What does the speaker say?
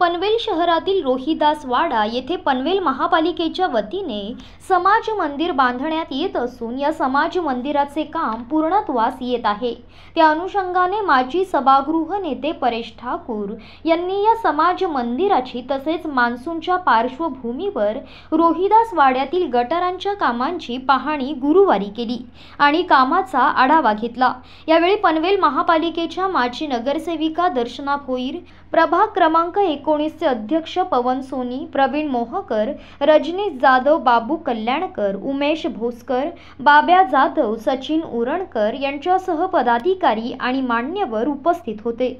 पनवेल शहरातील रोहिदास वाडा येथे पनवेल महापालिकेच्या वतीने समाज मंदिर बांधण्यात येत असून या समाज मंदिराचे काम पूर्णत्वास येत आहे त्या अनुषंगाने माजी सभागृह नेते परेश ठाकूर यांनी या समाज मंदिराची तसेच मान्सूनच्या पार्श्वभूमीवर रोहिदास वाड्यातील गटारांच्या कामांची पाहणी गुरुवारी केली आणि कामाचा आढावा घेतला यावेळी पनवेल महापालिकेच्या माजी नगरसेविका दर्शना भोईर प्रभाग क्रमांक एको एकोणीसचे अध्यक्ष पवन सोनी प्रवीण मोहकर रजनीश जाधव बाबू कल्याणकर उमेश भोसकर बाब्या जाधव सचिन उरणकर यांच्यासह पदाधिकारी आणि मान्यवर उपस्थित होते